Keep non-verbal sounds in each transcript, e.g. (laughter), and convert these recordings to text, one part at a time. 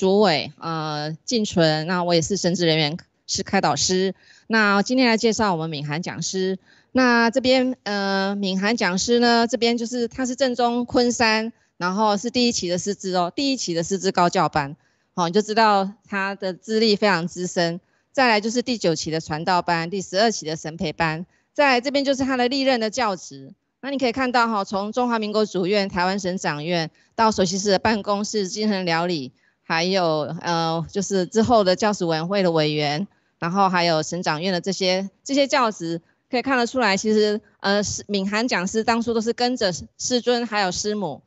主委，呃，静纯，那我也是神职人员，是开导师。那今天来介绍我们敏涵讲师。那这边，呃，敏涵讲师呢，这边就是他是正宗昆山，然后是第一期的师资哦，第一期的师资高教班，好，你就知道他的资历非常资深。再来就是第九期的传道班，第十二期的神培班。再来这边就是他的历任的教职。那你可以看到哈，从中华民国主院、台湾省长院到首席师的办公室精神疗理。还有呃，就是之后的教师委员会的委员，然后还有省长院的这些这些教职，可以看得出来，其实呃，是敏涵讲师当初都是跟着师尊还有师母，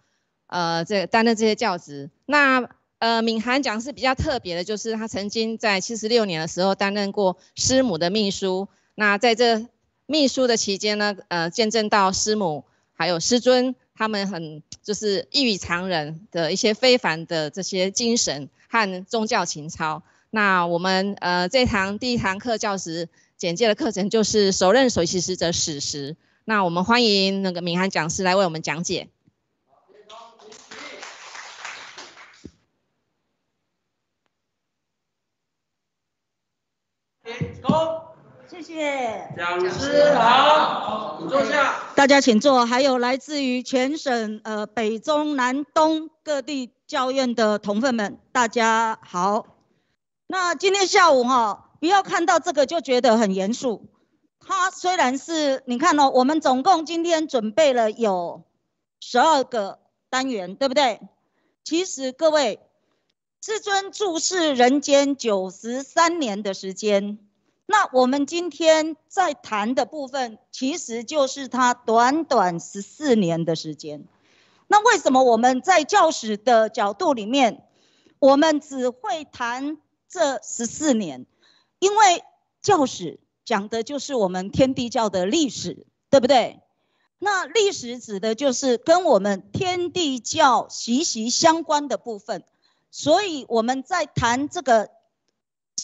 呃，这担任这些教职。那呃，敏涵讲师比较特别的，就是他曾经在七十六年的时候担任过师母的秘书。那在这秘书的期间呢，呃，见证到师母还有师尊。他们很就是异于常人的一些非凡的这些精神和宗教情操。那我们呃这堂第一堂课教时简介的课程就是首任首席使者史实。那我们欢迎那个敏涵讲师来为我们讲解。立谢谢。讲师好，你坐下。大家请坐，还有来自于全省呃北中南东各地教院的同分们，大家好。那今天下午哈，不要看到这个就觉得很严肃。他虽然是你看哦，我们总共今天准备了有十二个单元，对不对？其实各位，至尊注视人间九十三年的时间。那我们今天在谈的部分，其实就是他短短十四年的时间。那为什么我们在教室的角度里面，我们只会谈这十四年？因为教室讲的就是我们天地教的历史，对不对？那历史指的就是跟我们天地教息息相关的部分，所以我们在谈这个。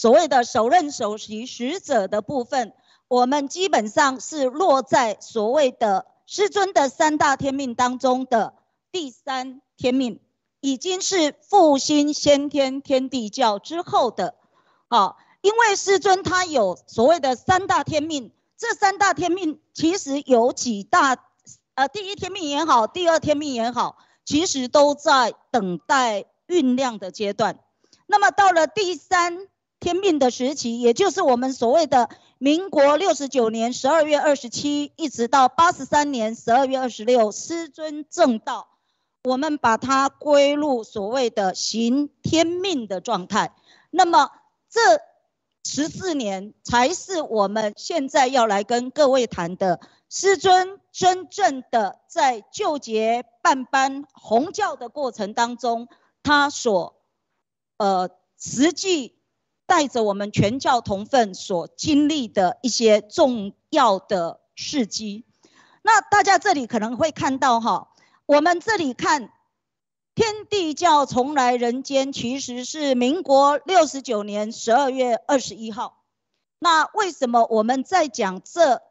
所谓的首任首席使者的部分，我们基本上是落在所谓的师尊的三大天命当中的第三天命，已经是复兴先天天地教之后的。好，因为师尊他有所谓的三大天命，这三大天命其实有几大，呃，第一天命也好，第二天命也好，其实都在等待酝酿的阶段。那么到了第三。天命的时期，也就是我们所谓的民国六十九年十二月二十七，一直到八十三年十二月二十六，师尊正道，我们把它归入所谓的行天命的状态。那么这十四年，才是我们现在要来跟各位谈的。师尊真正的在救劫办班红教的过程当中，他所呃实际。带着我们全教同分所经历的一些重要的事迹，那大家这里可能会看到哈，我们这里看天地教重来人间，其实是民国六十九年十二月二十一号。那为什么我们在讲这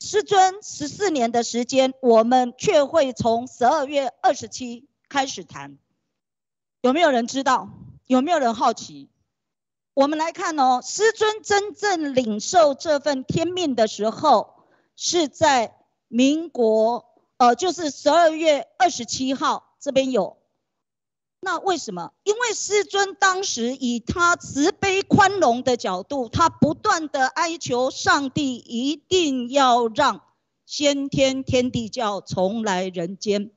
师尊十四年的时间，我们却会从十二月二十七开始谈？有没有人知道？有没有人好奇？我们来看哦，师尊真正领受这份天命的时候，是在民国，呃，就是十二月二十七号，这边有。那为什么？因为师尊当时以他慈悲宽容的角度，他不断的哀求上帝，一定要让先天天地教重来人间，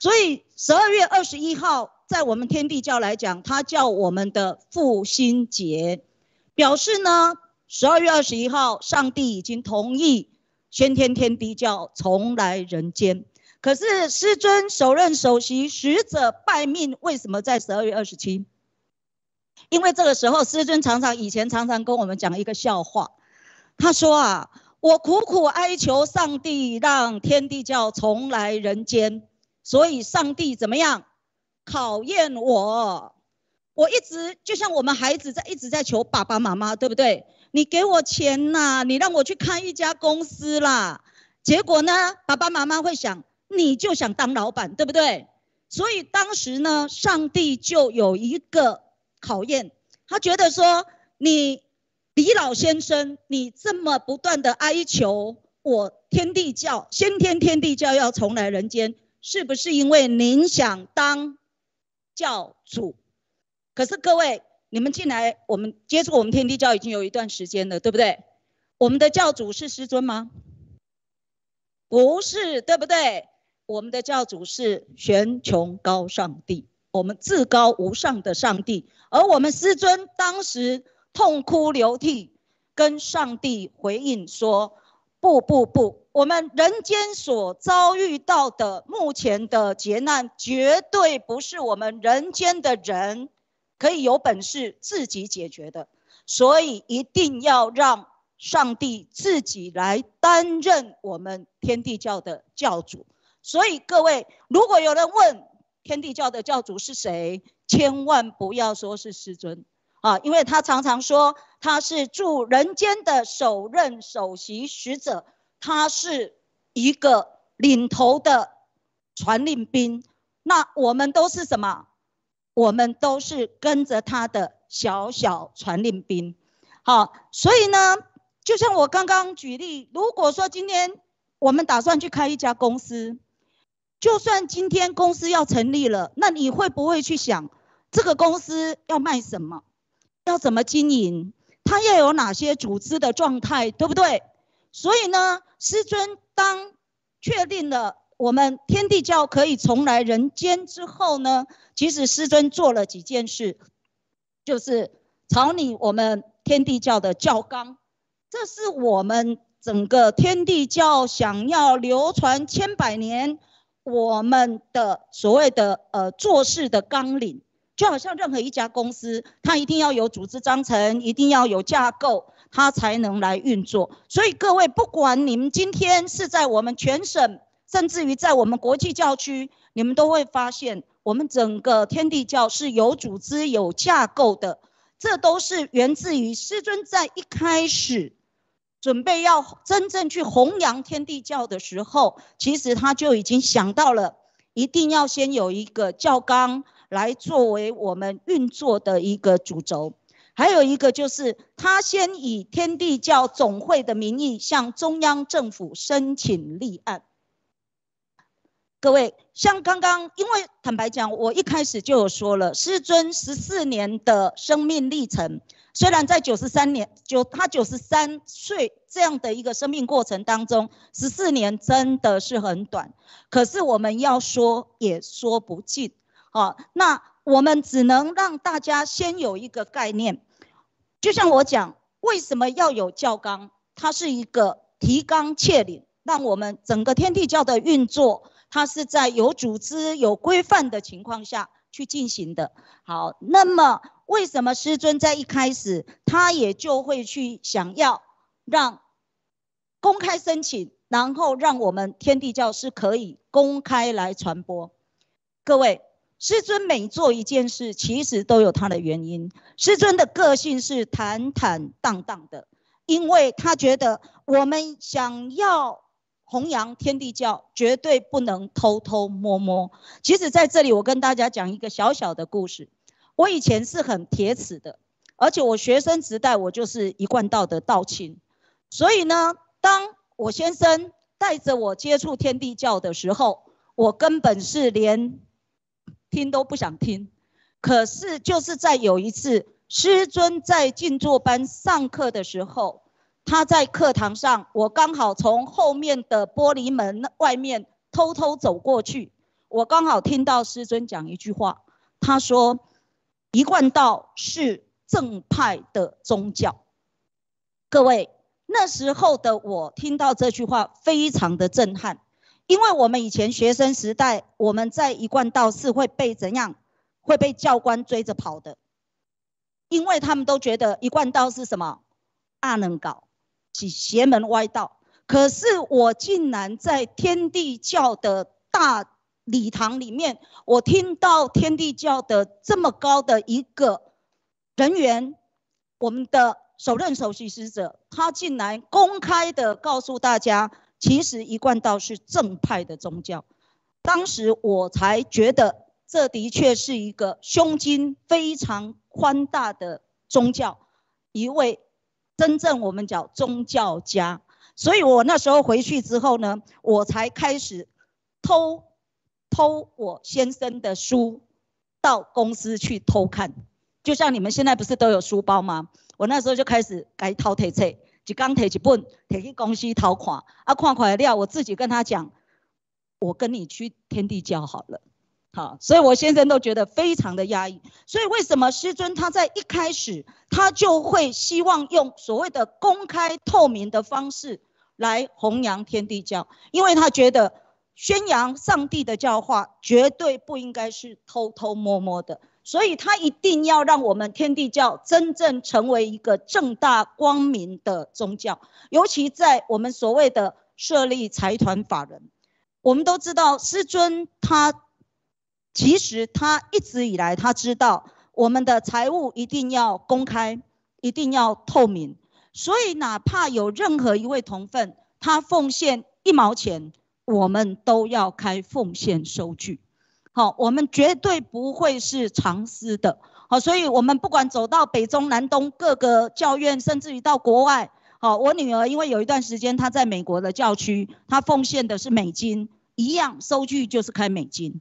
所以十二月二十一号。在我们天地教来讲，他叫我们的复兴节，表示呢，十二月二十一号，上帝已经同意宣天天地教重来人间。可是师尊首任首席使者拜命，为什么在十二月二十七？因为这个时候师尊常常以前常常跟我们讲一个笑话，他说啊，我苦苦哀求上帝让天地教重来人间，所以上帝怎么样？考验我，我一直就像我们孩子在一直在求爸爸妈妈，对不对？你给我钱呐，你让我去开一家公司啦。结果呢，爸爸妈妈会想，你就想当老板，对不对？所以当时呢，上帝就有一个考验，他觉得说，你李老先生，你这么不断的哀求我天地教先天天地教要重来人间，是不是因为您想当？教主，可是各位，你们进来，我们接触我们天地教已经有一段时间了，对不对？我们的教主是师尊吗？不是，对不对？我们的教主是玄穹高上帝，我们至高无上的上帝。而我们师尊当时痛哭流涕，跟上帝回应说。不不不，我们人间所遭遇到的目前的劫难，绝对不是我们人间的人可以有本事自己解决的，所以一定要让上帝自己来担任我们天地教的教主。所以各位，如果有人问天地教的教主是谁，千万不要说是师尊。啊，因为他常常说他是住人间的首任首席使者，他是一个领头的传令兵。那我们都是什么？我们都是跟着他的小小传令兵。好，所以呢，就像我刚刚举例，如果说今天我们打算去开一家公司，就算今天公司要成立了，那你会不会去想这个公司要卖什么？要怎么经营？它要有哪些组织的状态，对不对？所以呢，师尊当确定了我们天地教可以重来人间之后呢，其实师尊做了几件事，就是草拟我们天地教的教纲，这是我们整个天地教想要流传千百年，我们的所谓的呃做事的纲领。就好像任何一家公司，它一定要有组织章程，一定要有架构，它才能来运作。所以各位，不管你们今天是在我们全省，甚至于在我们国际教区，你们都会发现，我们整个天地教是有组织、有架构的。这都是源自于师尊在一开始准备要真正去弘扬天地教的时候，其实他就已经想到了，一定要先有一个教纲。来作为我们运作的一个主轴，还有一个就是他先以天地教总会的名义向中央政府申请立案。各位，像刚刚，因为坦白讲，我一开始就有说了，师尊十四年的生命历程，虽然在九十三年，九他九十三岁这样的一个生命过程当中，十四年真的是很短，可是我们要说也说不尽。好，那我们只能让大家先有一个概念，就像我讲，为什么要有教纲？它是一个提纲挈领，让我们整个天地教的运作，它是在有组织、有规范的情况下去进行的。好，那么为什么师尊在一开始，他也就会去想要让公开申请，然后让我们天地教是可以公开来传播，各位。师尊每做一件事，其实都有他的原因。师尊的个性是坦坦荡荡的，因为他觉得我们想要弘扬天地教，绝对不能偷偷摸摸。其实在这里，我跟大家讲一个小小的故事。我以前是很铁齿的，而且我学生时代我就是一贯道德道亲，所以呢，当我先生带着我接触天地教的时候，我根本是连。听都不想听，可是就是在有一次师尊在静坐班上课的时候，他在课堂上，我刚好从后面的玻璃门外面偷偷走过去，我刚好听到师尊讲一句话，他说：“一贯道是正派的宗教。”各位，那时候的我听到这句话，非常的震撼。因为我们以前学生时代，我们在一贯道是会被怎样，会被教官追着跑的，因为他们都觉得一贯道是什么阿能搞，邪门歪道。可是我竟然在天地教的大礼堂里面，我听到天地教的这么高的一个人员，我们的首任首席使者，他竟然公开的告诉大家。其实一贯道是正派的宗教，当时我才觉得这的确是一个胸襟非常宽大的宗教，一位真正我们叫宗教家。所以我那时候回去之后呢，我才开始偷偷我先生的书，到公司去偷看。就像你们现在不是都有书包吗？我那时候就开始改淘汰贴。一刚提一本，提去公司讨款，啊，款款的料，我自己跟他讲，我跟你去天地教好了，好，所以我先生都觉得非常的压抑。所以为什么师尊他在一开始，他就会希望用所谓的公开透明的方式来弘扬天地教，因为他觉得宣扬上帝的教化绝对不应该是偷偷摸摸的。所以他一定要让我们天地教真正成为一个正大光明的宗教，尤其在我们所谓的设立财团法人，我们都知道师尊他，其实他一直以来他知道我们的财务一定要公开，一定要透明，所以哪怕有任何一位同分他奉献一毛钱，我们都要开奉献收据。好，我们绝对不会是藏私的。好，所以我们不管走到北中南东各个教院，甚至于到国外。好，我女儿因为有一段时间她在美国的教区，她奉献的是美金，一样收据就是开美金。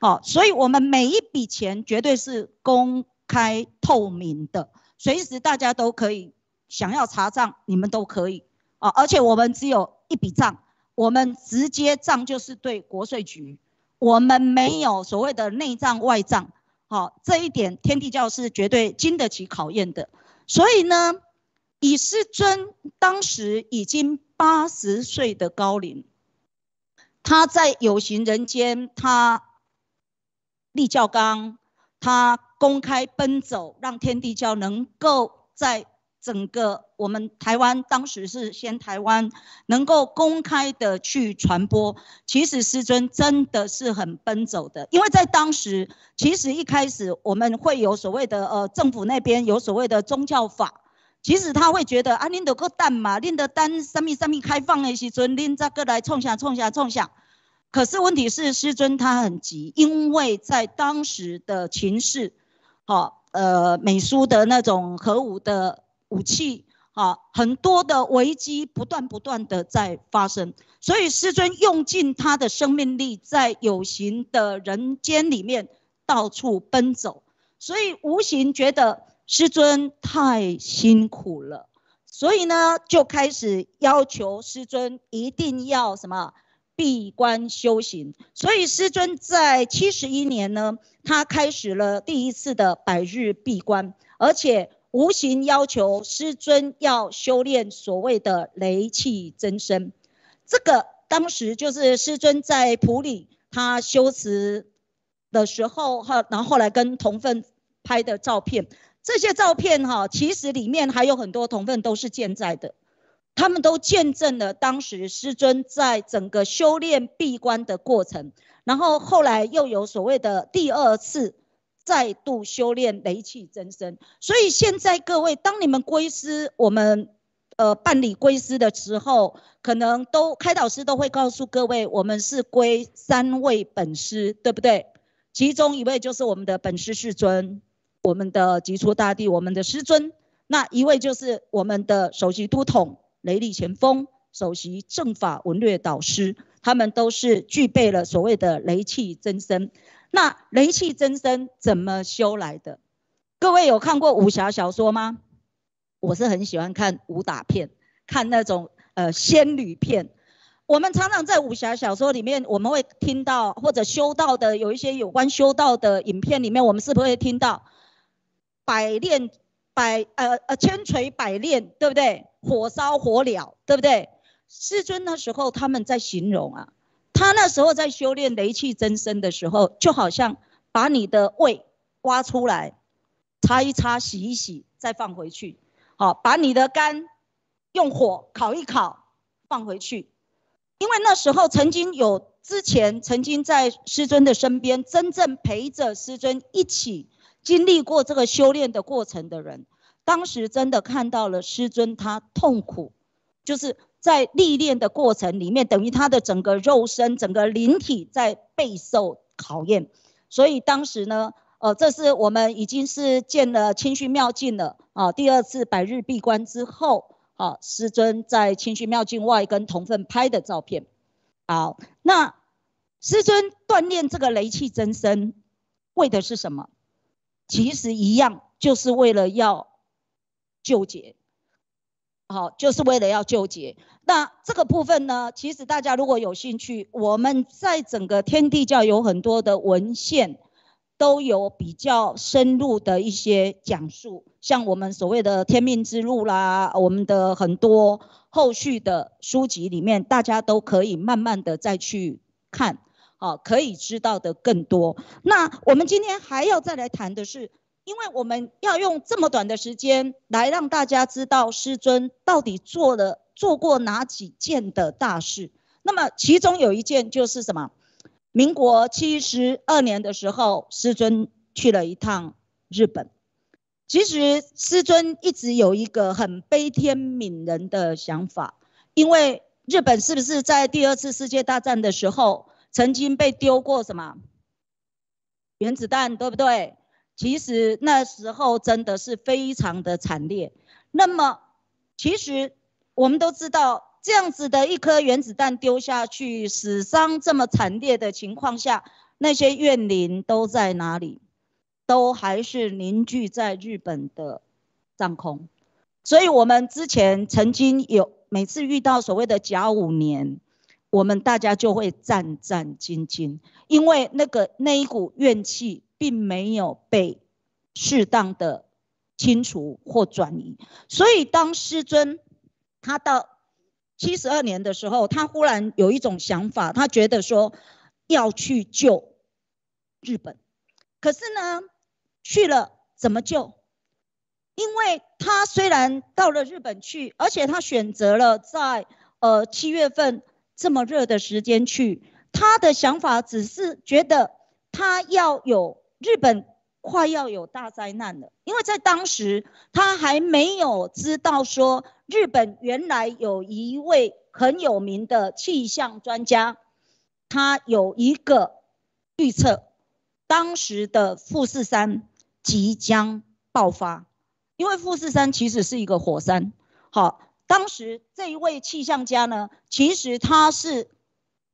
好，所以我们每一笔钱绝对是公开透明的，随时大家都可以想要查账，你们都可以啊。而且我们只有一笔账，我们直接账就是对国税局。我们没有所谓的内脏外脏，好这一点，天地教是绝对经得起考验的。所以呢，以世尊当时已经八十岁的高龄，他在有形人间，他立教纲，他公开奔走，让天地教能够在。整个我们台湾当时是先台湾能够公开的去传播，其实师尊真的是很奔走的，因为在当时，其实一开始我们会有所谓的呃政府那边有所谓的宗教法，其实他会觉得啊拎得个蛋嘛，拎得蛋什么什么开放的时尊拎怎个来冲下冲下冲下？可是问题是师尊他很急，因为在当时的情势，好呃美苏的那种核武的。武器啊，很多的危机不断不断的在发生，所以师尊用尽他的生命力，在有形的人间里面到处奔走，所以无形觉得师尊太辛苦了，所以呢就开始要求师尊一定要什么闭关修行，所以师尊在七十一年呢，他开始了第一次的百日闭关，而且。无形要求师尊要修炼所谓的雷气真身，这个当时就是师尊在普里他修持的时候哈，然后后来跟同分拍的照片，这些照片哈，其实里面还有很多同分都是健在的，他们都见证了当时师尊在整个修炼闭关的过程，然后后来又有所谓的第二次。再度修炼雷气真身，所以现在各位，当你们归师，我们呃办理归师的时候，可能都开导师都会告诉各位，我们是归三位本师，对不对？其中一位就是我们的本师世尊，我们的极初大帝，我们的师尊；那一位就是我们的首席都统雷力前锋，首席正法文略导师。他们都是具备了所谓的雷气真身。那雷气真身怎么修来的？各位有看过武侠小说吗？我是很喜欢看武打片，看那种呃仙女片。我们常常在武侠小说里面，我们会听到或者修道的有一些有关修道的影片里面，我们是不是会听到百炼百呃呃千锤百炼，对不对？火烧火燎，对不对？师尊那时候他们在形容啊，他那时候在修炼雷气真身的时候，就好像把你的胃挖出来，擦一擦、洗一洗，再放回去；好，把你的肝用火烤一烤，放回去。因为那时候曾经有之前曾经在师尊的身边，真正陪着师尊一起经历过这个修炼的过程的人，当时真的看到了师尊他痛苦，就是。在历练的过程里面，等于他的整个肉身、整个灵体在备受考验。所以当时呢，呃，这是我们已经是见了清虚妙境了啊。第二次百日闭关之后，啊，师尊在清虚妙境外跟同分拍的照片。好，那师尊锻炼这个雷气真身，为的是什么？其实一样，就是为了要救解好，就是为了要纠结。那这个部分呢，其实大家如果有兴趣，我们在整个天地教有很多的文献，都有比较深入的一些讲述，像我们所谓的天命之路啦，我们的很多后续的书籍里面，大家都可以慢慢的再去看，好，可以知道的更多。那我们今天还要再来谈的是。因为我们要用这么短的时间来让大家知道师尊到底做了做过哪几件的大事。那么其中有一件就是什么？民国七十二年的时候，师尊去了一趟日本。其实师尊一直有一个很悲天悯人的想法，因为日本是不是在第二次世界大战的时候曾经被丢过什么原子弹？对不对？其实那时候真的是非常的惨烈。那么，其实我们都知道，这样子的一颗原子弹丢下去，死伤这么惨烈的情况下，那些怨灵都在哪里？都还是凝聚在日本的上空。所以，我们之前曾经有每次遇到所谓的甲午年，我们大家就会战战兢兢，因为那个那一股怨气。并没有被适当的清除或转移，所以当师尊他到七十二年的时候，他忽然有一种想法，他觉得说要去救日本，可是呢，去了怎么救？因为他虽然到了日本去，而且他选择了在呃七月份这么热的时间去，他的想法只是觉得他要有。日本快要有大灾难了，因为在当时他还没有知道说日本原来有一位很有名的气象专家，他有一个预测，当时的富士山即将爆发，因为富士山其实是一个火山。好，当时这一位气象家呢，其实他是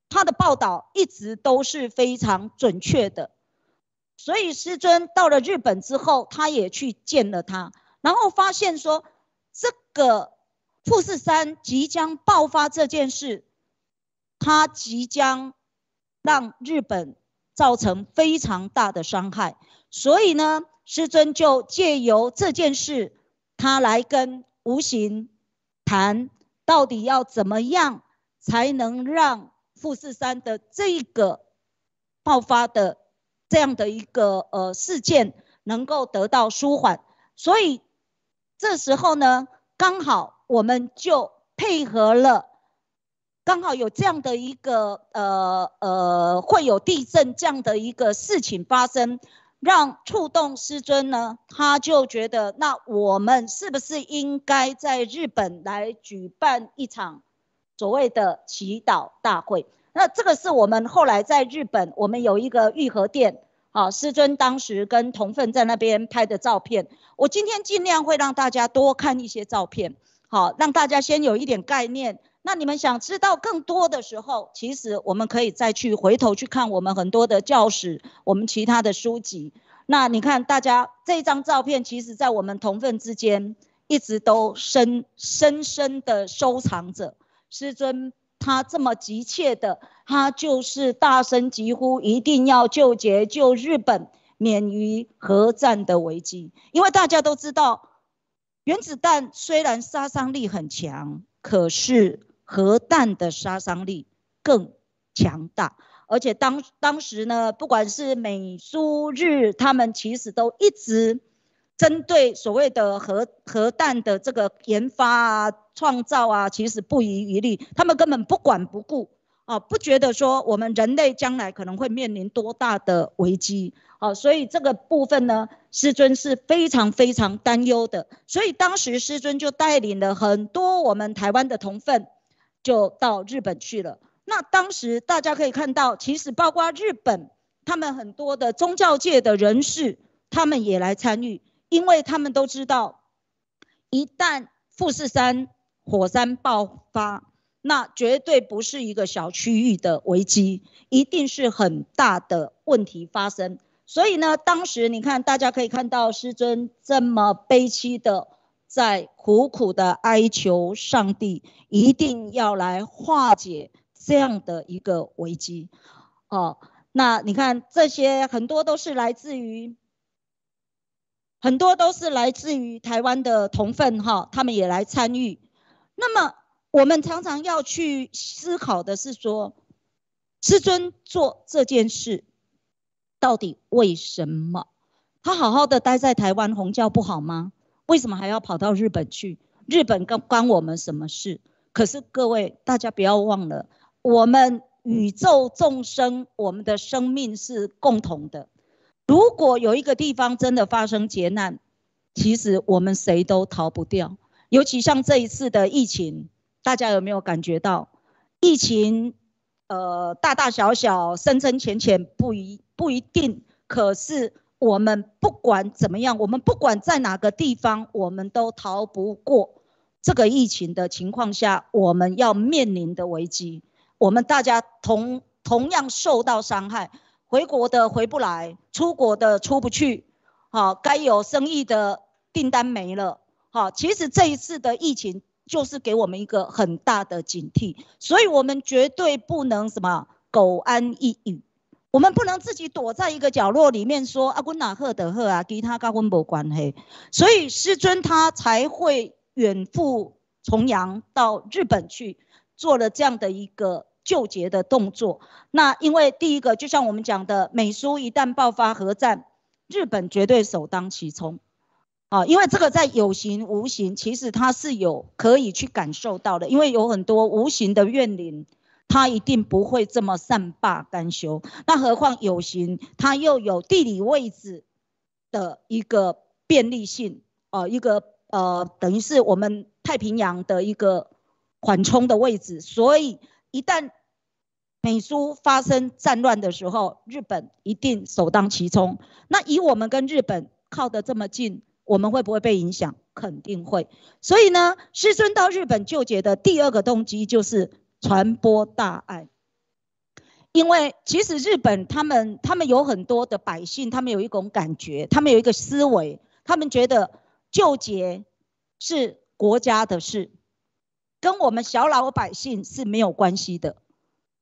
他的报道一直都是非常准确的。所以师尊到了日本之后，他也去见了他，然后发现说这个富士山即将爆发这件事，他即将让日本造成非常大的伤害。所以呢，师尊就借由这件事，他来跟无形谈，到底要怎么样才能让富士山的这个爆发的。这样的一个呃事件能够得到舒缓，所以这时候呢，刚好我们就配合了，刚好有这样的一个呃呃会有地震这样的一个事情发生，让触动师尊呢，他就觉得那我们是不是应该在日本来举办一场所谓的祈祷大会？那这个是我们后来在日本，我们有一个玉和店，好，师尊当时跟同分在那边拍的照片。我今天尽量会让大家多看一些照片，好，让大家先有一点概念。那你们想知道更多的时候，其实我们可以再去回头去看我们很多的教室，我们其他的书籍。那你看大家这张照片，其实在我们同分之间一直都深深深的收藏着，师尊。他这么急切的，他就是大声疾呼，一定要救结救日本免于核战的危机。因为大家都知道，原子弹虽然杀伤力很强，可是核弹的杀伤力更强大。而且当当时呢，不管是美苏日，他们其实都一直。针对所谓的核核弹的这个研发啊、创造啊，其实不遗余力，他们根本不管不顾啊，不觉得说我们人类将来可能会面临多大的危机啊，所以这个部分呢，师尊是非常非常担忧的。所以当时师尊就带领了很多我们台湾的同分，就到日本去了。那当时大家可以看到，其实包括日本，他们很多的宗教界的人士，他们也来参与。因为他们都知道，一旦富士山火山爆发，那绝对不是一个小区域的危机，一定是很大的问题发生。所以呢，当时你看，大家可以看到师尊这么悲戚的在苦苦的哀求上帝，一定要来化解这样的一个危机。哦，那你看这些很多都是来自于。很多都是来自于台湾的同分哈，他们也来参与。那么我们常常要去思考的是说，师尊做这件事到底为什么？他好好的待在台湾红教不好吗？为什么还要跑到日本去？日本跟关我们什么事？可是各位大家不要忘了，我们宇宙众生，我们的生命是共同的。如果有一个地方真的发生劫难，其实我们谁都逃不掉。尤其像这一次的疫情，大家有没有感觉到？疫情，呃，大大小小、深深浅浅，不一不一定。可是我们不管怎么样，我们不管在哪个地方，我们都逃不过这个疫情的情况下，我们要面临的危机，我们大家同同样受到伤害。回国的回不来，出国的出不去，好，该有生意的订单没了，好，其实这一次的疫情就是给我们一个很大的警惕，所以我们绝对不能什么苟安一隅，我们不能自己躲在一个角落里面说啊，公哪喝的喝啊，其他跟我们无关系，所以师尊他才会远赴重洋到日本去做了这样的一个。救劫的动作，那因为第一个，就像我们讲的，美苏一旦爆发核战，日本绝对首当其冲，啊，因为这个在有形无形，其实它是有可以去感受到的，因为有很多无形的怨灵，它一定不会这么善罢甘休。那何况有形，它又有地理位置的一个便利性，呃，一个呃，等于是我们太平洋的一个缓冲的位置，所以。一旦美苏发生战乱的时候，日本一定首当其冲。那以我们跟日本靠得这么近，我们会不会被影响？肯定会。所以呢，师尊到日本救解的第二个动机就是传播大爱。因为其实日本他们他们有很多的百姓，他们有一种感觉，他们有一个思维，他们觉得救结是国家的事。跟我们小老百姓是没有关系的。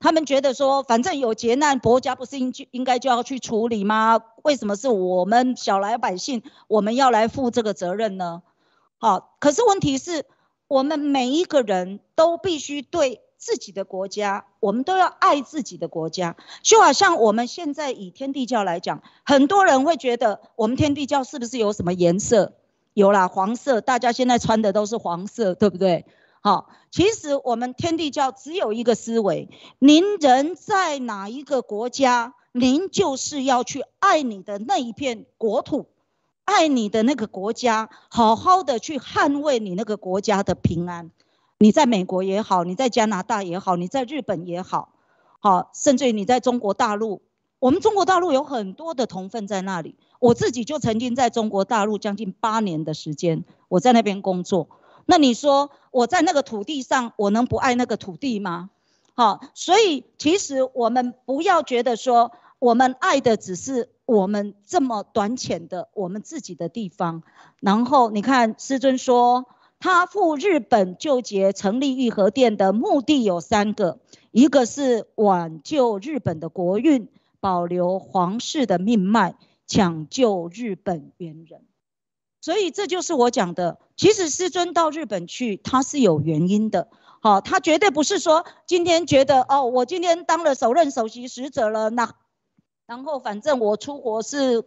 他们觉得说，反正有劫难，国家不是应应该就要去处理吗？为什么是我们小老百姓，我们要来负这个责任呢？好，可是问题是我们每一个人都必须对自己的国家，我们都要爱自己的国家。就好像我们现在以天地教来讲，很多人会觉得，我们天地教是不是有什么颜色？有了黄色，大家现在穿的都是黄色，对不对？哦，其实我们天地教只有一个思维，您人在哪一个国家，您就是要去爱你的那一片国土，爱你的那个国家，好好的去捍卫你那个国家的平安。你在美国也好，你在加拿大也好，你在日本也好，好，甚至于你在中国大陆，我们中国大陆有很多的同分在那里。我自己就曾经在中国大陆将近八年的时间，我在那边工作。那你说我在那个土地上，我能不爱那个土地吗？好，所以其实我们不要觉得说我们爱的只是我们这么短浅的我们自己的地方。然后你看，师尊说他赴日本就结成立玉和殿的目的有三个，一个是挽救日本的国运，保留皇室的命脉，抢救日本猿人。所以这就是我讲的。其实师尊到日本去，他是有原因的。好，他绝对不是说今天觉得哦，我今天当了首任首席使者了，那然后反正我出国是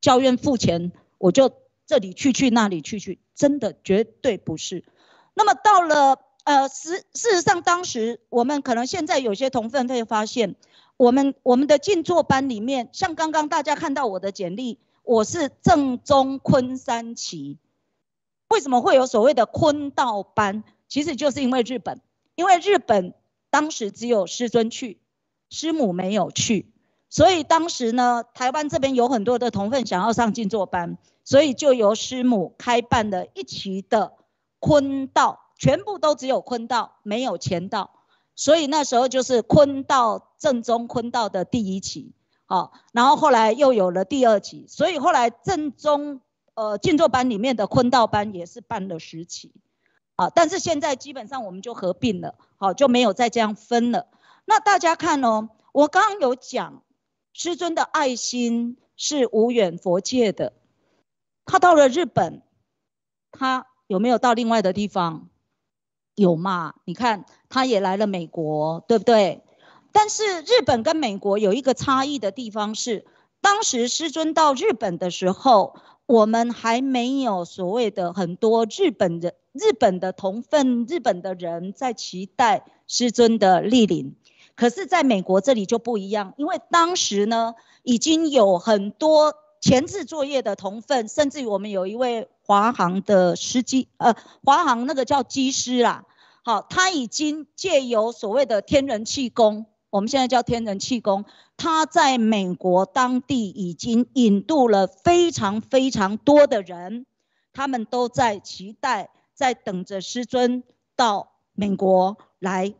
教院付钱，我就这里去去那里去去，真的绝对不是。那么到了呃，实事实上，当时我们可能现在有些同分会发现，我们我们的静坐班里面，像刚刚大家看到我的简历。我是正宗昆山旗，为什么会有所谓的昆道班？其实就是因为日本，因为日本当时只有师尊去，师母没有去，所以当时呢，台湾这边有很多的同分想要上静坐班，所以就由师母开办的一期的昆道，全部都只有昆道，没有前道，所以那时候就是昆道正宗昆道的第一期。哦，然后后来又有了第二期，所以后来正宗呃静坐班里面的坤道班也是办了十期，啊，但是现在基本上我们就合并了，好就没有再这样分了。那大家看哦，我刚刚有讲，师尊的爱心是无远佛界的，他到了日本，他有没有到另外的地方？有嘛？你看他也来了美国，对不对？但是日本跟美国有一个差异的地方是，当时师尊到日本的时候，我们还没有所谓的很多日本人、日本的同分、日本的人在期待师尊的莅临。可是，在美国这里就不一样，因为当时呢，已经有很多前置作业的同分，甚至于我们有一位华航的司机，呃，华航那个叫机师啦，好，他已经借由所谓的天人气功。我们现在叫天人气功，他在美国当地已经引渡了非常非常多的人，他们都在期待，在等着师尊到美国来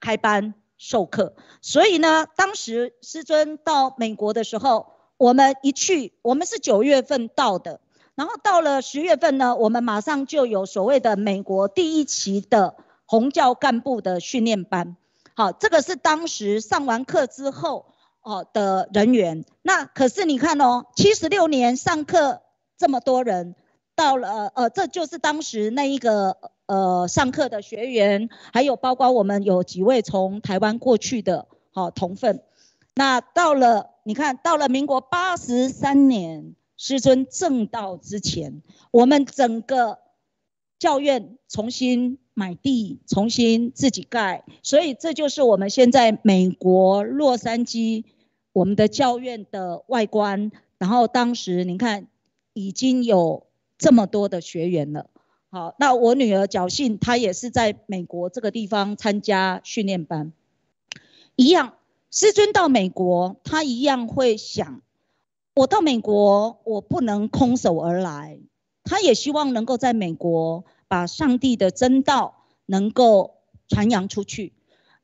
开班授课。所以呢，当时师尊到美国的时候，我们一去，我们是九月份到的，然后到了十月份呢，我们马上就有所谓的美国第一期的红教干部的训练班。好，这个是当时上完课之后哦的人员。那可是你看哦，七十六年上课这么多人，到了呃，这就是当时那一个呃上课的学员，还有包括我们有几位从台湾过去的好同分。那到了你看，到了民国八十三年师尊正道之前，我们整个教院重新。买地重新自己盖，所以这就是我们现在美国洛杉矶我们的教院的外观。然后当时您看已经有这么多的学员了。好，那我女儿侥幸，她也是在美国这个地方参加训练班，一样。师尊到美国，他一样会想，我到美国，我不能空手而来，他也希望能够在美国。把上帝的真道能够传扬出去，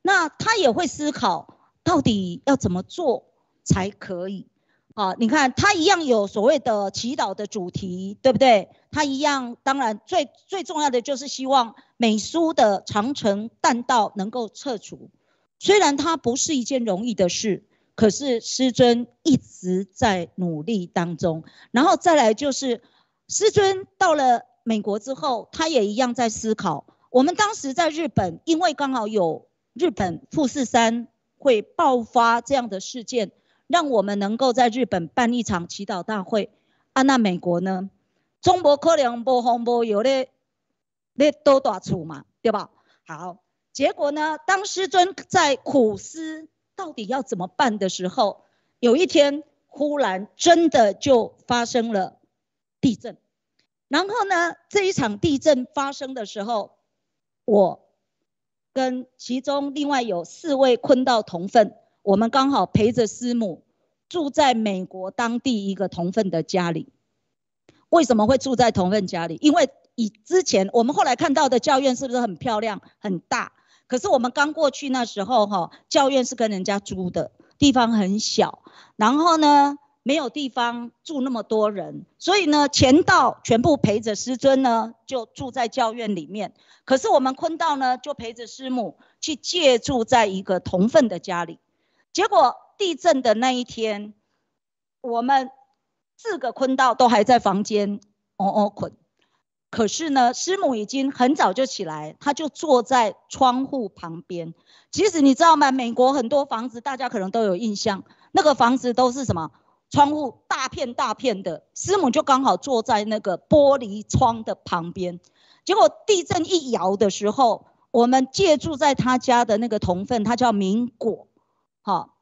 那他也会思考到底要怎么做才可以啊？你看他一样有所谓的祈祷的主题，对不对？他一样，当然最最重要的就是希望美苏的长城弹道能够撤除。虽然它不是一件容易的事，可是师尊一直在努力当中。然后再来就是师尊到了。美国之后，他也一样在思考。我们当时在日本，因为刚好有日本富士山会爆发这样的事件，让我们能够在日本办一场祈祷大会。啊，那美国呢？中国可能波风波有嘞，嘞多大处嘛，对吧？好，结果呢，当师尊在苦思到底要怎么办的时候，有一天忽然真的就发生了地震。然后呢，这一场地震发生的时候，我跟其中另外有四位坤道同分，我们刚好陪着师母住在美国当地一个同分的家里。为什么会住在同分家里？因为以之前我们后来看到的教院是不是很漂亮、很大？可是我们刚过去那时候，哈，教院是跟人家租的地方很小。然后呢？没有地方住那么多人，所以呢，乾道全部陪着师尊呢，就住在教院里面。可是我们坤道呢，就陪着师母去借住在一个同分的家里。结果地震的那一天，我们四个坤道都还在房间，哦哦坤。可是呢，师母已经很早就起来，她就坐在窗户旁边。其实你知道吗？美国很多房子，大家可能都有印象，那个房子都是什么？窗户大片大片的，师母就刚好坐在那个玻璃窗的旁边。结果地震一摇的时候，我们借住在他家的那个同分，他叫明果，好，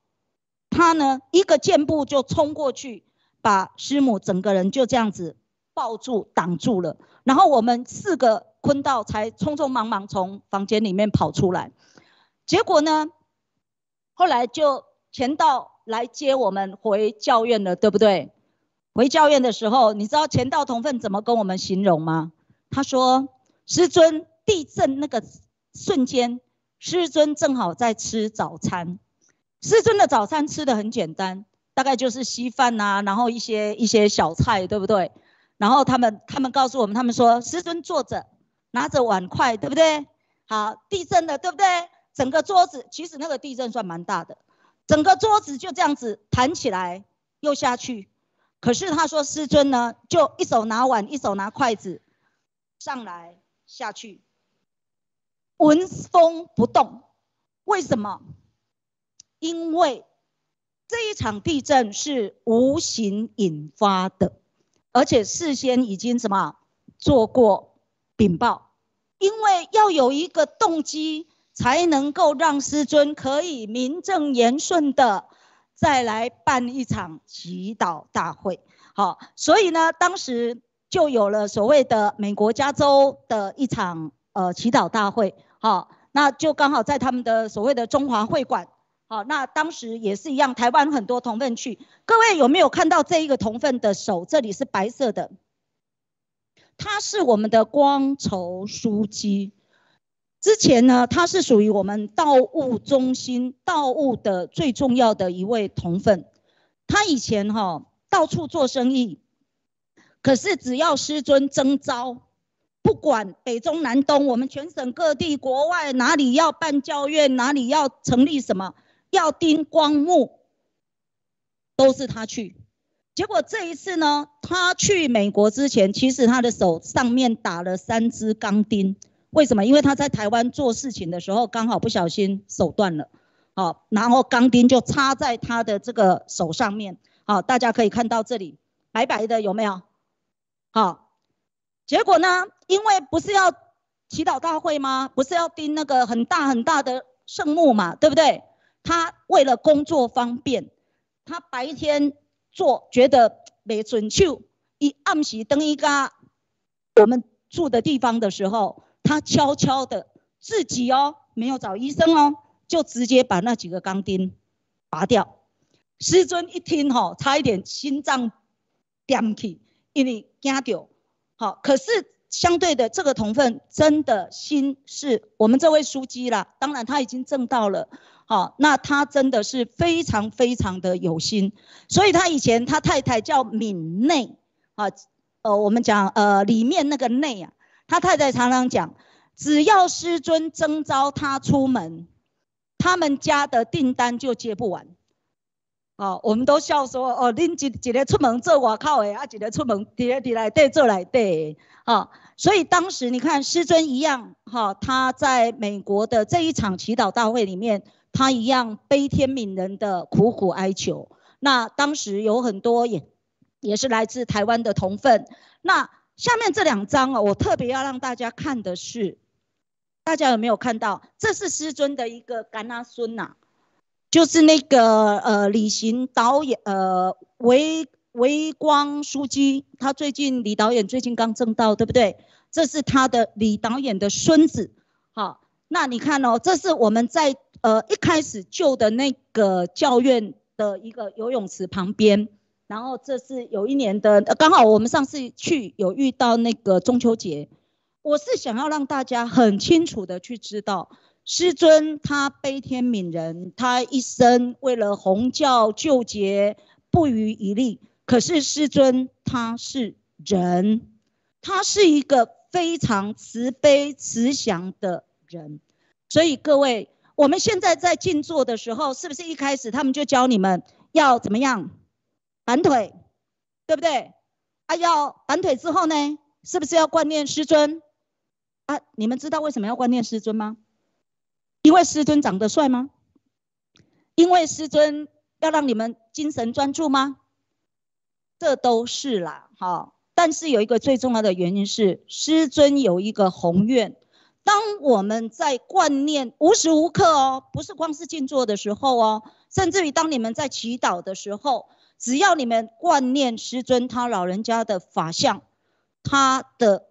他呢一个箭步就冲过去，把师母整个人就这样子抱住挡住了。然后我们四个坤道才匆匆忙忙从房间里面跑出来。结果呢，后来就前道。来接我们回教院了，对不对？回教院的时候，你知道钱道同分怎么跟我们形容吗？他说：“师尊地震那个瞬间，师尊正好在吃早餐。师尊的早餐吃的很简单，大概就是稀饭呐，然后一些一些小菜，对不对？然后他们他们告诉我们，他们说师尊坐着，拿着碗筷，对不对？好，地震了，对不对？整个桌子，其实那个地震算蛮大的。”整个桌子就这样子弹起来又下去，可是他说师尊呢，就一手拿碗，一手拿筷子，上来下去，纹风不动。为什么？因为这一场地震是无形引发的，而且事先已经什么做过禀报，因为要有一个动机。才能够让师尊可以名正言顺的再来办一场祈祷大会。好，所以呢，当时就有了所谓的美国加州的一场呃祈祷大会。好，那就刚好在他们的所谓的中华会馆。好，那当时也是一样，台湾很多同分去。各位有没有看到这一个同分的手？这里是白色的，他是我们的光筹书记。之前呢，他是属于我们道务中心道务的最重要的一位同分。他以前哈到处做生意，可是只要师尊征召，不管北中南东，我们全省各地、国外哪里要办教院，哪里要成立什么，要钉光目，都是他去。结果这一次呢，他去美国之前，其实他的手上面打了三支钢钉。为什么？因为他在台湾做事情的时候，刚好不小心手断了，好，然后钢钉就插在他的这个手上面，好，大家可以看到这里白白的有没有？好，结果呢？因为不是要祈祷大会吗？不是要钉那个很大很大的圣木嘛，对不对？他为了工作方便，他白天做觉得没准就一暗时等一个我们住的地方的时候。他悄悄的自己哦，没有找医生哦，就直接把那几个钢钉拔掉。师尊一听哈，差一点心脏掉起，因为惊到。好，可是相对的，这个同分真的心是我们这位书记啦。当然他已经挣到了，好，那他真的是非常非常的有心。所以他以前他太太叫敏内啊，呃，我们讲呃里面那个内啊。他太太常常讲，只要师尊征召他出门，他们家的订单就接不完。哦，我们都笑说：哦，恁一一个出门做外靠的，啊，一个出门提来提来袋做内袋。哦，所以当时你看师尊一样，哈，他在美国的这一场祈祷大会里面，他一样悲天悯人的苦苦哀求。那当时有很多也也是来自台湾的同分，那。下面这两张啊，我特别要让大家看的是，大家有没有看到？这是师尊的一个干拉孙呐，就是那个呃李行导演呃韦韦光书记，他最近李导演最近刚正道，对不对？这是他的李导演的孙子。好，那你看哦，这是我们在呃一开始救的那个教院的一个游泳池旁边。然后这是有一年的，刚好我们上次去有遇到那个中秋节。我是想要让大家很清楚的去知道，师尊他悲天悯人，他一生为了弘教救劫不遗余力。可是师尊他是人，他是一个非常慈悲慈祥的人。所以各位，我们现在在静坐的时候，是不是一开始他们就教你们要怎么样？板腿，对不对？哎呦，板腿之后呢，是不是要观念师尊啊？你们知道为什么要观念师尊吗？因为师尊长得帅吗？因为师尊要让你们精神专注吗？这都是啦，哈。但是有一个最重要的原因是，师尊有一个宏愿，当我们在观念无时无刻哦，不是光是静坐的时候哦，甚至于当你们在祈祷的时候。只要你们观念师尊他老人家的法相，他的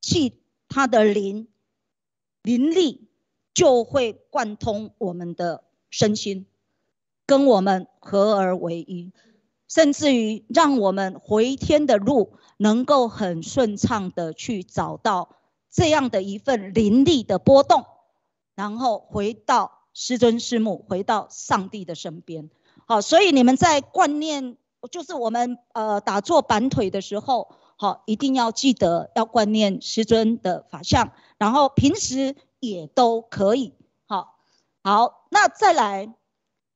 气、他的灵灵力，就会贯通我们的身心，跟我们合而为一，甚至于让我们回天的路能够很顺畅的去找到这样的一份灵力的波动，然后回到师尊师母，回到上帝的身边。好，所以你们在观念，就是我们呃打坐板腿的时候，好，一定要记得要观念师尊的法相，然后平时也都可以。好，好，那再来，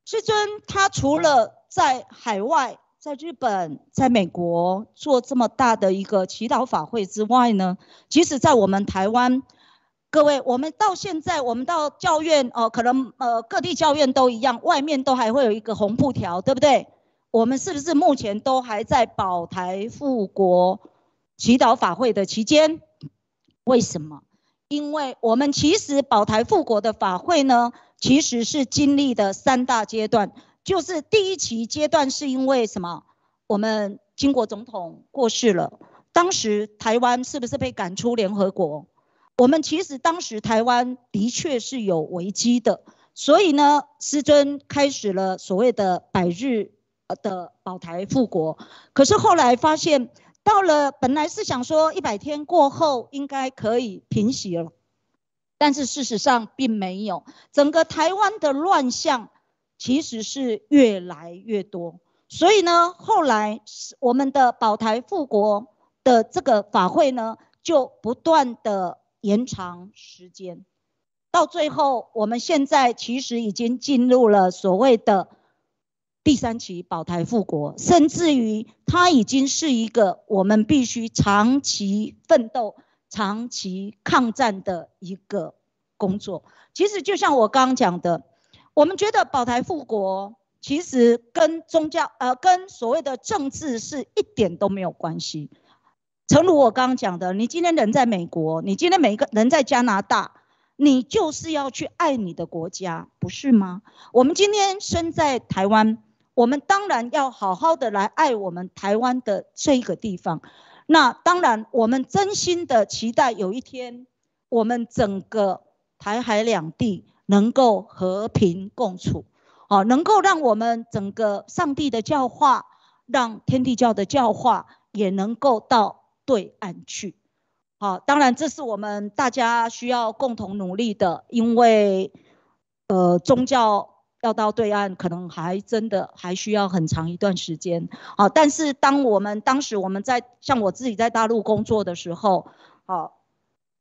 师尊他除了在海外，在日本，在美国做这么大的一个祈祷法会之外呢，其实在我们台湾。各位，我们到现在，我们到教院哦，可能呃各地教院都一样，外面都还会有一个红布条，对不对？我们是不是目前都还在保台复国祈祷法会的期间？为什么？因为我们其实保台复国的法会呢，其实是经历的三大阶段，就是第一期阶段是因为什么？我们经国总统过世了，当时台湾是不是被赶出联合国？我们其实当时台湾的确是有危机的，所以呢，师尊开始了所谓的百日的保台复国。可是后来发现，到了本来是想说一百天过后应该可以平息了，但是事实上并没有。整个台湾的乱象其实是越来越多，所以呢，后来是我们的保台复国的这个法会呢，就不断的。延长时间，到最后，我们现在其实已经进入了所谓的第三期保台复国，甚至于它已经是一个我们必须长期奋斗、长期抗战的一个工作。其实就像我刚刚讲的，我们觉得保台复国其实跟宗教呃跟所谓的政治是一点都没有关系。诚如我刚刚讲的，你今天人在美国，你今天每一个人在加拿大，你就是要去爱你的国家，不是吗？我们今天身在台湾，我们当然要好好的来爱我们台湾的这一个地方。那当然，我们真心的期待有一天，我们整个台海两地能够和平共处，哦，能够让我们整个上帝的教化，让天地教的教化也能够到。对岸去，好，当然这是我们大家需要共同努力的，因为呃宗教要到对岸，可能还真的还需要很长一段时间。好，但是当我们当时我们在像我自己在大陆工作的时候，好，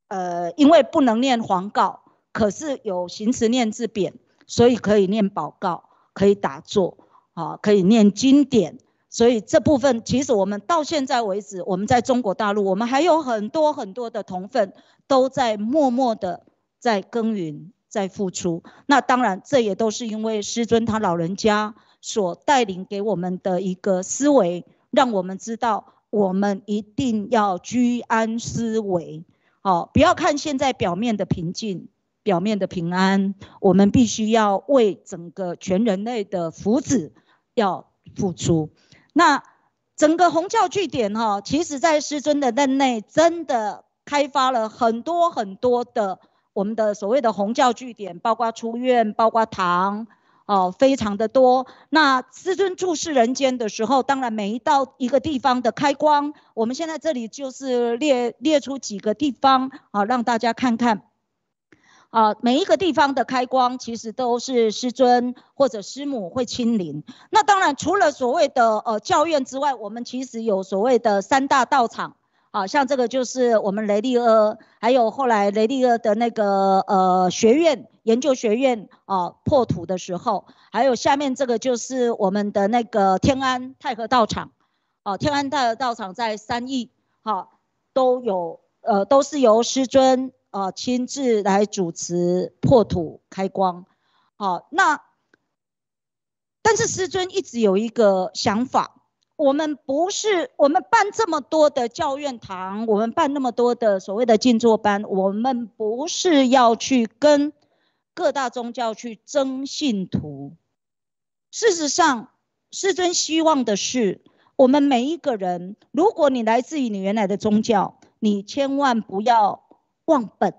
呃，因为不能念黄告，可是有行词念字匾，所以可以念宝告，可以打坐，好，可以念经典。所以这部分，其实我们到现在为止，我们在中国大陆，我们还有很多很多的同分都在默默的在耕耘，在付出。那当然，这也都是因为师尊他老人家所带领给我们的一个思维，让我们知道我们一定要居安思危，好，不要看现在表面的平静，表面的平安，我们必须要为整个全人类的福祉要付出。那整个红教据点哈，其实在师尊的任内，真的开发了很多很多的我们的所谓的红教据点，包括出院，包括堂，哦，非常的多。那师尊注视人间的时候，当然每一道一个地方的开光，我们现在这里就是列列出几个地方好让大家看看。啊，每一个地方的开光其实都是师尊或者师母会亲临。那当然，除了所谓的呃教院之外，我们其实有所谓的三大道场。啊，像这个就是我们雷利厄，还有后来雷利厄的那个呃学院研究学院啊破土的时候，还有下面这个就是我们的那个天安泰和道场。啊，天安泰和道场在三义，哈都有呃都是由师尊。啊，亲自来主持破土开光。好，那但是师尊一直有一个想法：我们不是我们办这么多的教院堂，我们办那么多的所谓的静坐班，我们不是要去跟各大宗教去争信徒。事实上，师尊希望的是，我们每一个人，如果你来自于你原来的宗教，你千万不要。忘本，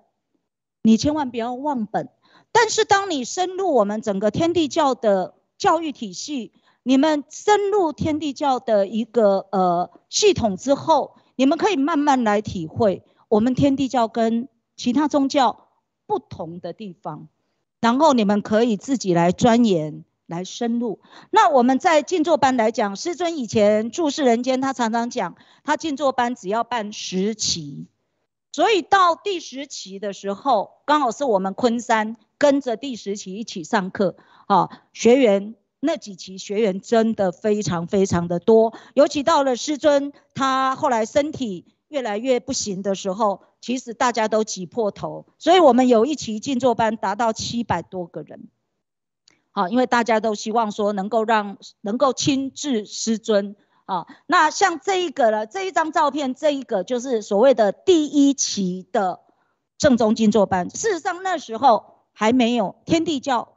你千万不要忘本。但是，当你深入我们整个天地教的教育体系，你们深入天地教的一个呃系统之后，你们可以慢慢来体会我们天地教跟其他宗教不同的地方。然后，你们可以自己来钻研、来深入。那我们在静坐班来讲，师尊以前住世人间，他常常讲，他静坐班只要办十期。所以到第十期的时候，刚好是我们昆山跟着第十期一起上课。啊，学员那几期学员真的非常非常的多，尤其到了师尊他后来身体越来越不行的时候，其实大家都挤破头。所以我们有一期静坐班达到七百多个人，好，因为大家都希望说能够让能够亲至师尊。啊，那像这一个呢，这一张照片，这一个就是所谓的第一期的正宗静坐班。事实上那时候还没有天地教，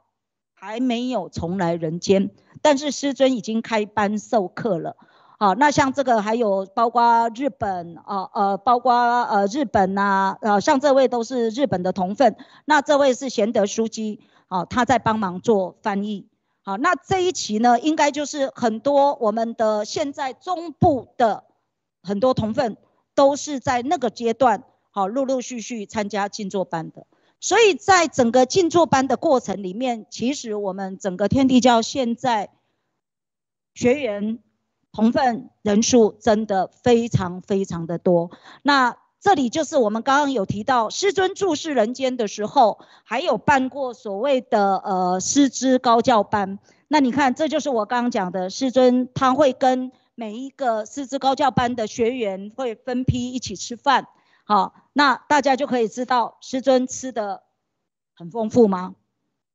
还没有重来人间，但是师尊已经开班授课了。好，那像这个还有包括日本啊，呃，包括呃日本呐，呃，像这位都是日本的同分。那这位是贤德书记，好，他在帮忙做翻译。好，那这一期呢，应该就是很多我们的现在中部的很多同分都是在那个阶段，好，陆陆续续参加静坐班的。所以在整个静坐班的过程里面，其实我们整个天地教现在学员同分人数真的非常非常的多。那这里就是我们刚刚有提到，师尊住世人间的时候，还有办过所谓的呃师资高教班。那你看，这就是我刚刚讲的，师尊他会跟每一个师资高教班的学员会分批一起吃饭。好，那大家就可以知道，师尊吃的很丰富吗？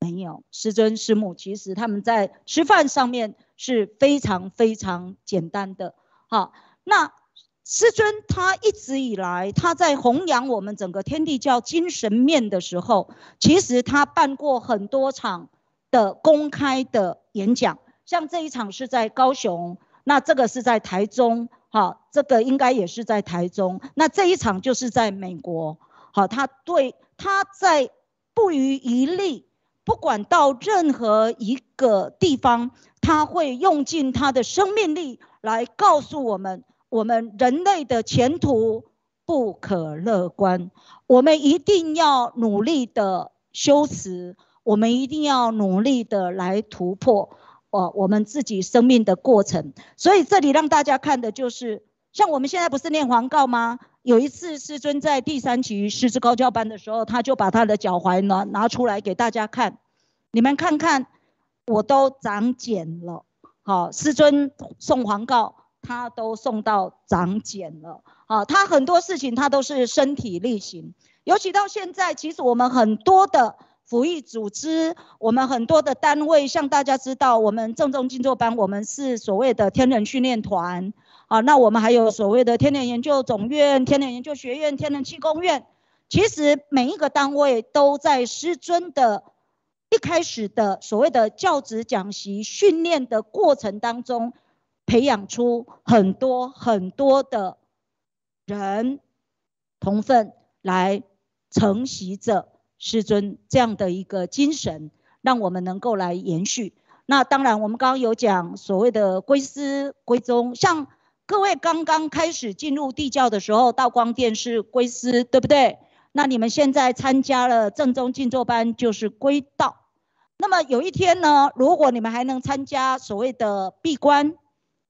没有，师尊师母其实他们在吃饭上面是非常非常简单的。好，那。师尊他一直以来，他在弘扬我们整个天地教精神面的时候，其实他办过很多场的公开的演讲，像这一场是在高雄，那这个是在台中，好，这个应该也是在台中，那这一场就是在美国，好，他对他在不遗余力，不管到任何一个地方，他会用尽他的生命力来告诉我们。我们人类的前途不可乐观，我们一定要努力的修持，我们一定要努力的来突破，哦，我们自己生命的过程。所以这里让大家看的就是，像我们现在不是念黄告吗？有一次师尊在第三级师资高教班的时候，他就把他的脚踝呢拿出来给大家看，你们看看，我都长茧了。好，师尊送黄告，他都送到长检了啊！他很多事情他都是身体力行，尤其到现在，其实我们很多的服役组织，我们很多的单位，像大家知道，我们正中静坐班，我们是所谓的天人训练团啊。那我们还有所谓的天人研究总院、天人研究学院、天人气功院，其实每一个单位都在师尊的一开始的所谓的教职讲习训练的过程当中。培养出很多很多的人同分来承袭着师尊这样的一个精神，让我们能够来延续。那当然，我们刚刚有讲所谓的归师归宗，像各位刚刚开始进入地教的时候，道光殿是归师，对不对？那你们现在参加了正宗静坐班，就是归道。那么有一天呢，如果你们还能参加所谓的闭关。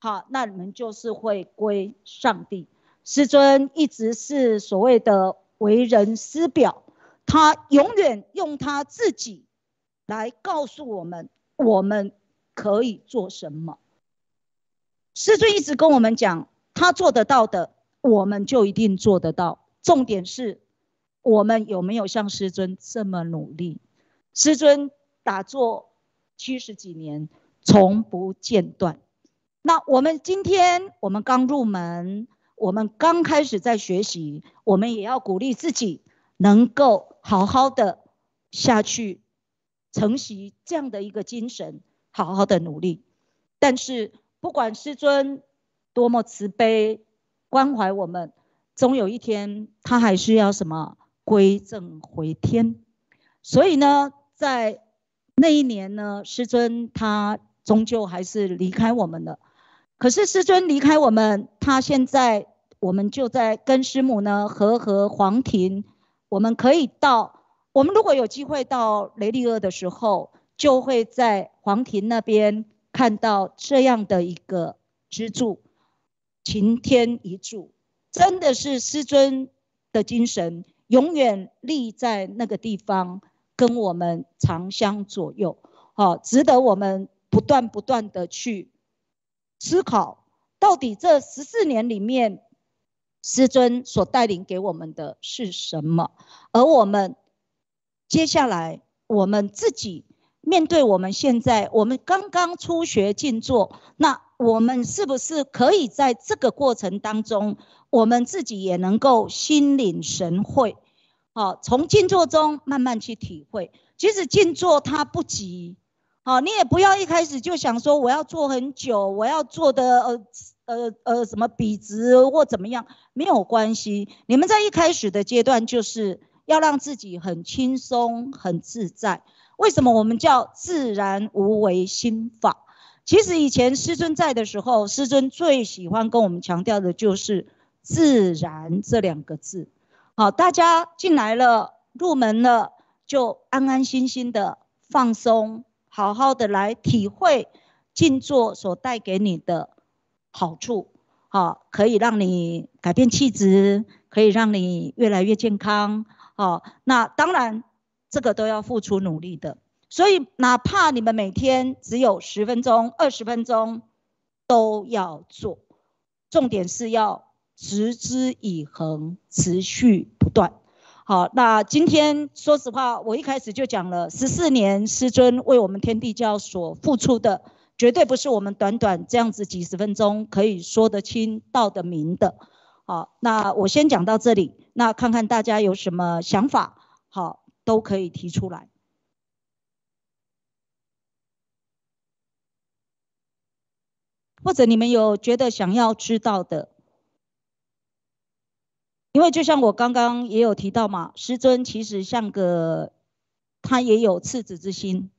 好，那你们就是会归上帝。师尊一直是所谓的为人师表，他永远用他自己来告诉我们，我们可以做什么。师尊一直跟我们讲，他做得到的，我们就一定做得到。重点是，我们有没有像师尊这么努力？师尊打坐七十几年，从不间断。那我们今天我们刚入门，我们刚开始在学习，我们也要鼓励自己，能够好好的下去承袭这样的一个精神，好好的努力。但是不管师尊多么慈悲关怀我们，终有一天他还是要什么归正回天。所以呢，在那一年呢，师尊他终究还是离开我们了。可是师尊离开我们，他现在我们就在跟师母呢和和黄庭，我们可以到我们如果有机会到雷利厄的时候，就会在黄庭那边看到这样的一个支柱，擎天一柱，真的是师尊的精神永远立在那个地方，跟我们长相左右，好值得我们不断不断的去。思考到底这十四年里面，师尊所带领给我们的是什么？而我们接下来，我们自己面对我们现在，我们刚刚初学静坐，那我们是不是可以在这个过程当中，我们自己也能够心领神会？好，从静坐中慢慢去体会。其实静坐它不急。啊，你也不要一开始就想说我要做很久，我要做的呃呃呃什么笔直或怎么样，没有关系。你们在一开始的阶段就是要让自己很轻松、很自在。为什么我们叫自然无为心法？其实以前师尊在的时候，师尊最喜欢跟我们强调的就是“自然”这两个字。好，大家进来了、入门了，就安安心心的放松。好好的来体会静坐所带给你的好处，好，可以让你改变气质，可以让你越来越健康，好，那当然这个都要付出努力的，所以哪怕你们每天只有十分钟、二十分钟，都要做，重点是要持之以恒，持续不断。好，那今天说实话，我一开始就讲了十四年师尊为我们天地教所付出的，绝对不是我们短短这样子几十分钟可以说得清、道得明的。好，那我先讲到这里，那看看大家有什么想法，好，都可以提出来，或者你们有觉得想要知道的。因为就像我刚刚也有提到嘛，师尊其实像个，他也有赤子之心。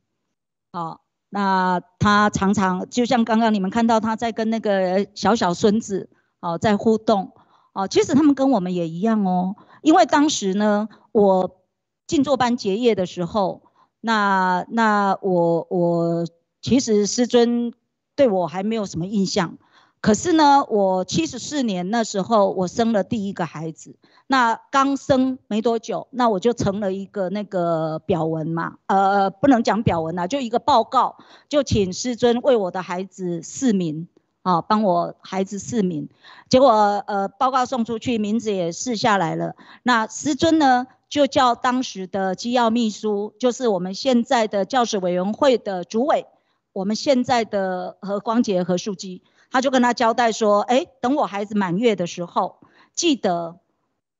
好，那他常常就像刚刚你们看到他在跟那个小小孙子啊，在互动。啊，其实他们跟我们也一样哦。因为当时呢，我静坐班结业的时候，那那我我其实师尊对我还没有什么印象。可是呢，我七十四年那时候，我生了第一个孩子，那刚生没多久，那我就成了一个那个表文嘛，呃，不能讲表文了，就一个报告，就请师尊为我的孩子赐名，啊，帮我孩子赐名。结果呃，报告送出去，名字也撕下来了。那师尊呢，就叫当时的机要秘书，就是我们现在的教师委员会的主委，我们现在的何光杰何书记。他就跟他交代说：“哎，等我孩子满月的时候，记得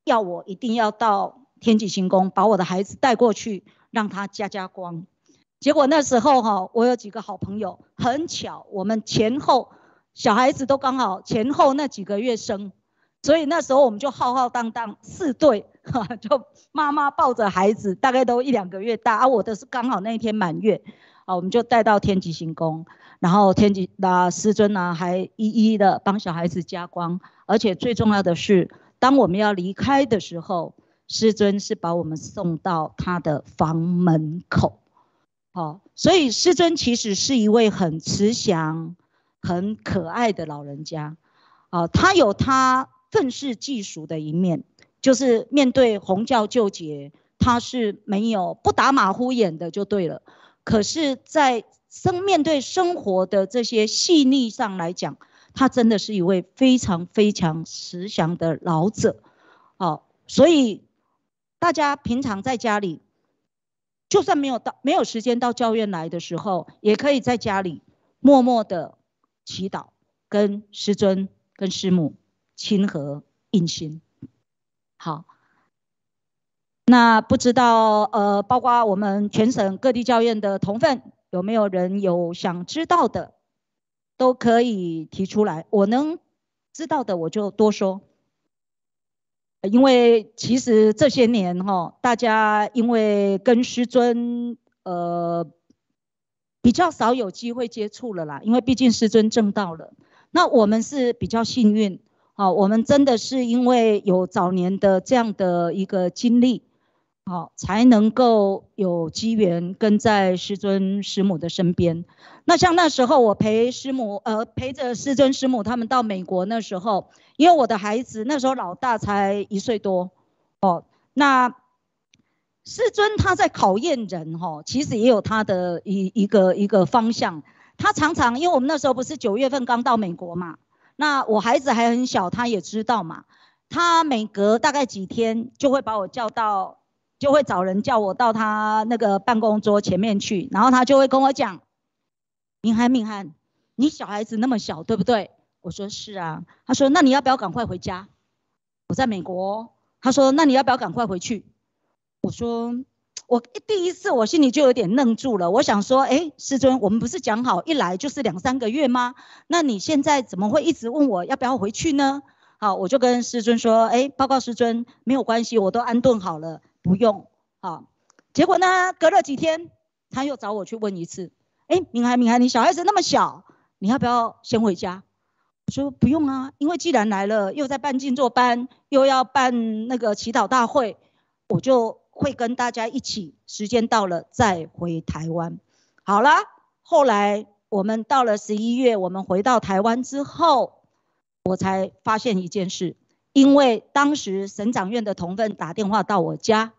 要我一定要到天机星宫把我的孩子带过去，让他加加光。”结果那时候哈，我有几个好朋友，很巧，我们前后小孩子都刚好前后那几个月生，所以那时候我们就浩浩荡荡四队，(laughs) 就妈妈抱着孩子，大概都一两个月大，啊，我的是刚好那一天满月，啊，我们就带到天机星宫。然后天机那师尊呢，还一一的帮小孩子加光，而且最重要的是，当我们要离开的时候，师尊是把我们送到他的房门口。好，所以师尊其实是一位很慈祥、很可爱的老人家。啊，他有他愤世嫉俗的一面，就是面对红教旧结，他是没有不打马虎眼的就对了。可是，在生面对生活的这些细腻上来讲，他真的是一位非常非常慈祥的老者，好，所以大家平常在家里，就算没有到没有时间到教院来的时候，也可以在家里默默的祈祷，跟师尊、跟师母亲和印心。好，那不知道呃，包括我们全省各地教院的同分。有没有人有想知道的，都可以提出来。我能知道的，我就多说。因为其实这些年哈，大家因为跟师尊呃比较少有机会接触了啦，因为毕竟师尊正道了。那我们是比较幸运啊，我们真的是因为有早年的这样的一个经历。好才能够有机缘跟在师尊师母的身边。那像那时候我陪师母，呃，陪着师尊师母他们到美国那时候，因为我的孩子那时候老大才一岁多哦。那师尊他在考验人哈，其实也有他的一一个一个方向。他常常因为我们那时候不是九月份刚到美国嘛，那我孩子还很小，他也知道嘛。他每隔大概几天就会把我叫到。就会找人叫我到他那个办公桌前面去，然后他就会跟我讲：“明涵，明涵，你小孩子那么小，对不对？”我说：“是啊。”他说：“那你要不要赶快回家？”我在美国。他说：“那你要不要赶快回去？”我说：“我第一次，我心里就有点愣住了。我想说，哎，师尊，我们不是讲好一来就是两三个月吗？那你现在怎么会一直问我要不要回去呢？”好，我就跟师尊说：“哎，报告师尊，没有关系，我都安顿好了。”不用啊，结果呢？隔了几天，他又找我去问一次。哎，明海，明海，你小孩子那么小，你要不要先回家？我说不用啊，因为既然来了，又在办静坐班，又要办那个祈祷大会，我就会跟大家一起。时间到了再回台湾。好了，后来我们到了十一月，我们回到台湾之后，我才发现一件事。因为当时省长院的同分打电话到我家，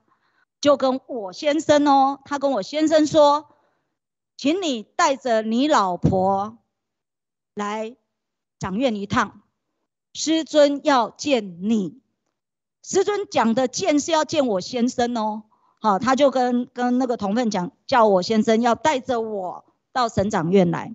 就跟我先生哦，他跟我先生说，请你带着你老婆来长院一趟，师尊要见你。师尊讲的见是要见我先生哦，好，他就跟跟那个同分讲，叫我先生要带着我到省长院来。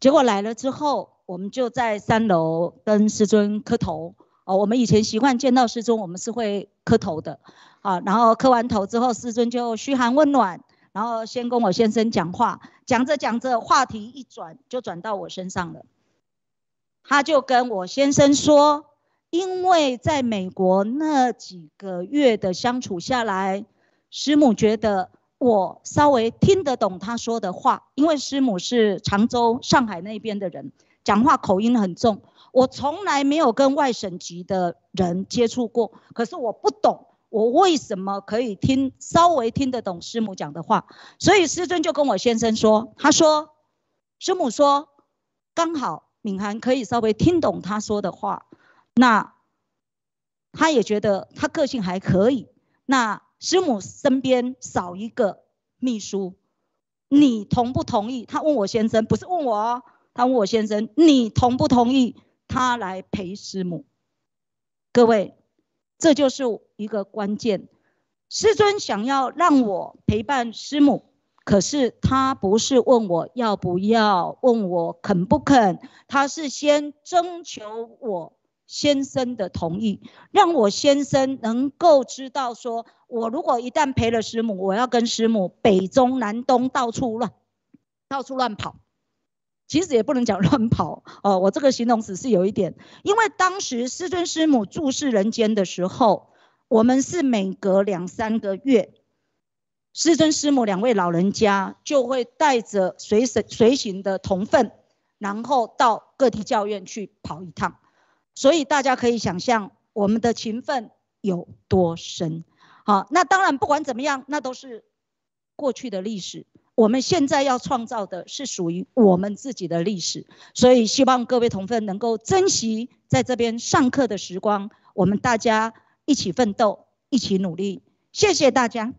结果来了之后，我们就在三楼跟师尊磕头。哦，我们以前习惯见到师尊，我们是会磕头的，啊，然后磕完头之后，师尊就嘘寒问暖，然后先跟我先生讲话，讲着讲着，话题一转就转到我身上了。他就跟我先生说，因为在美国那几个月的相处下来，师母觉得我稍微听得懂他说的话，因为师母是常州、上海那边的人，讲话口音很重。我从来没有跟外省籍的人接触过，可是我不懂，我为什么可以听稍微听得懂师母讲的话？所以师尊就跟我先生说，他说，师母说，刚好敏涵可以稍微听懂他说的话，那他也觉得他个性还可以，那师母身边少一个秘书，你同不同意？他问我先生，不是问我哦，他问我先生，你同不同意？他来陪师母，各位，这就是一个关键。师尊想要让我陪伴师母，可是他不是问我要不要，问我肯不肯，他是先征求我先生的同意，让我先生能够知道，说我如果一旦陪了师母，我要跟师母北中南东到处乱，到处乱跑。其实也不能讲乱跑 (laughs) 哦，我这个形容词是有一点，因为当时师尊师母住世人间的时候，我们是每隔两三个月，师尊师母两位老人家就会带着随身随行的同分，然后到各地教院去跑一趟，所以大家可以想象我们的情分有多深。好，那当然不管怎么样，那都是过去的历史。我们现在要创造的是属于我们自己的历史，所以希望各位同分能够珍惜在这边上课的时光，我们大家一起奋斗，一起努力，谢谢大家。